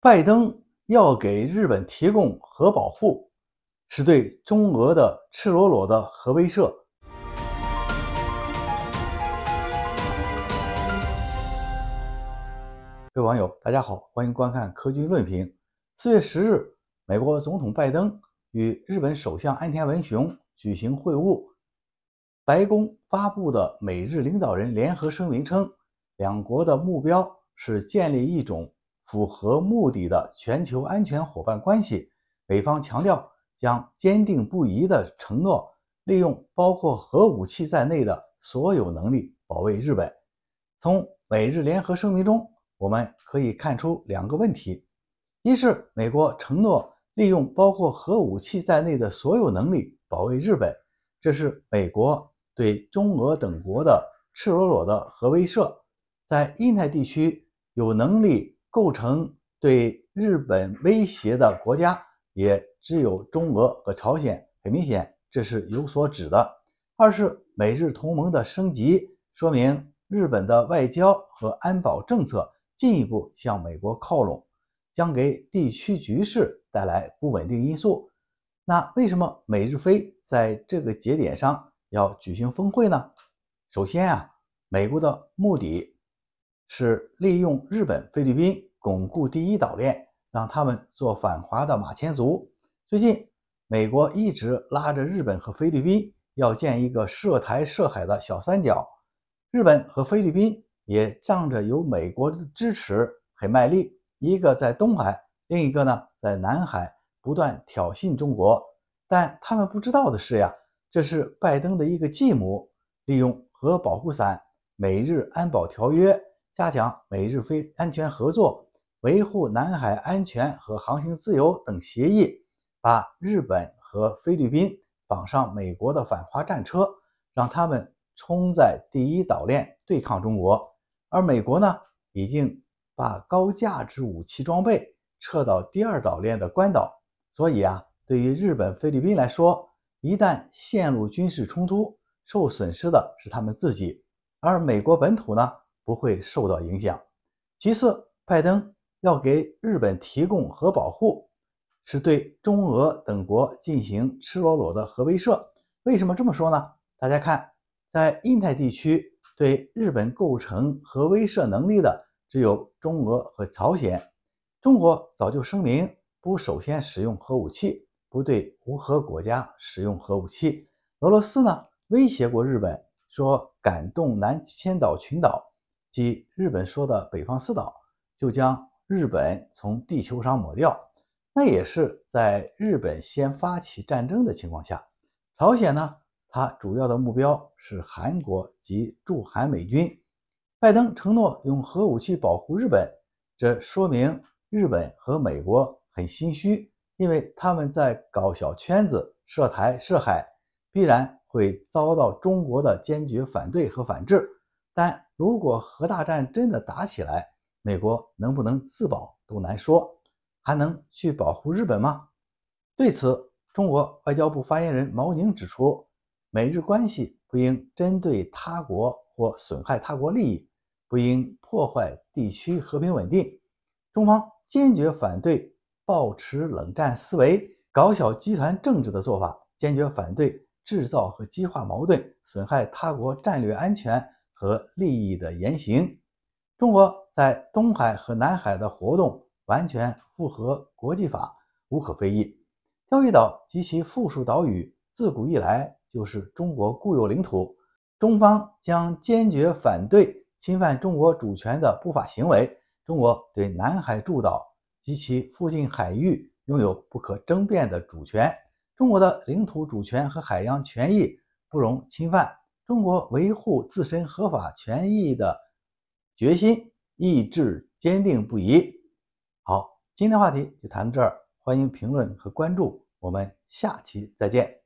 拜登要给日本提供核保护，是对中俄的赤裸裸的核威慑。各位网友，大家好，欢迎观看《科军论评》。四月十日，美国总统拜登与日本首相安田文雄举行会晤。白宫发布的美日领导人联合声明称，两国的目标是建立一种。符合目的的全球安全伙伴关系。美方强调将坚定不移地承诺利用包括核武器在内的所有能力保卫日本。从美日联合声明中，我们可以看出两个问题：一是美国承诺利用包括核武器在内的所有能力保卫日本，这是美国对中俄等国的赤裸裸的核威慑。在印太地区，有能力。构成对日本威胁的国家也只有中俄和朝鲜，很明显，这是有所指的。二是美日同盟的升级，说明日本的外交和安保政策进一步向美国靠拢，将给地区局势带来不稳定因素。那为什么美日菲在这个节点上要举行峰会呢？首先啊，美国的目的是利用日本、菲律宾。巩固第一岛链，让他们做反华的马前卒。最近，美国一直拉着日本和菲律宾要建一个涉台涉海的小三角。日本和菲律宾也仗着有美国的支持，很卖力。一个在东海，另一个呢在南海，不断挑衅中国。但他们不知道的是呀，这是拜登的一个计谋，利用核保护伞、美日安保条约，加强美日非安全合作。维护南海安全和航行自由等协议，把日本和菲律宾绑上美国的反华战车，让他们冲在第一岛链对抗中国。而美国呢，已经把高价值武器装备撤到第二岛链的关岛。所以啊，对于日本、菲律宾来说，一旦陷入军事冲突，受损失的是他们自己，而美国本土呢不会受到影响。其次，拜登。要给日本提供核保护，是对中俄等国进行赤裸裸的核威慑。为什么这么说呢？大家看，在印太地区，对日本构成核威慑能力的只有中俄和朝鲜。中国早就声明，不首先使用核武器，不对无核国家使用核武器。俄罗斯呢，威胁过日本，说敢动南千岛群岛，即日本说的北方四岛，就将。日本从地球上抹掉，那也是在日本先发起战争的情况下。朝鲜呢，它主要的目标是韩国及驻韩美军。拜登承诺用核武器保护日本，这说明日本和美国很心虚，因为他们在搞小圈子，涉台涉海，必然会遭到中国的坚决反对和反制。但如果核大战真的打起来，美国能不能自保都难说，还能去保护日本吗？对此，中国外交部发言人毛宁指出，美日关系不应针对他国或损害他国利益，不应破坏地区和平稳定。中方坚决反对抱持冷战思维、搞小集团政治的做法，坚决反对制造和激化矛盾、损害他国战略安全和利益的言行。中国在东海和南海的活动完全符合国际法，无可非议。钓鱼岛及其附属岛屿自古以来就是中国固有领土，中方将坚决反对侵犯中国主权的不法行为。中国对南海诸岛及其附近海域拥有不可争辩的主权，中国的领土主权和海洋权益不容侵犯。中国维护自身合法权益的。决心、意志坚定不移。好，今天话题就谈到这儿，欢迎评论和关注，我们下期再见。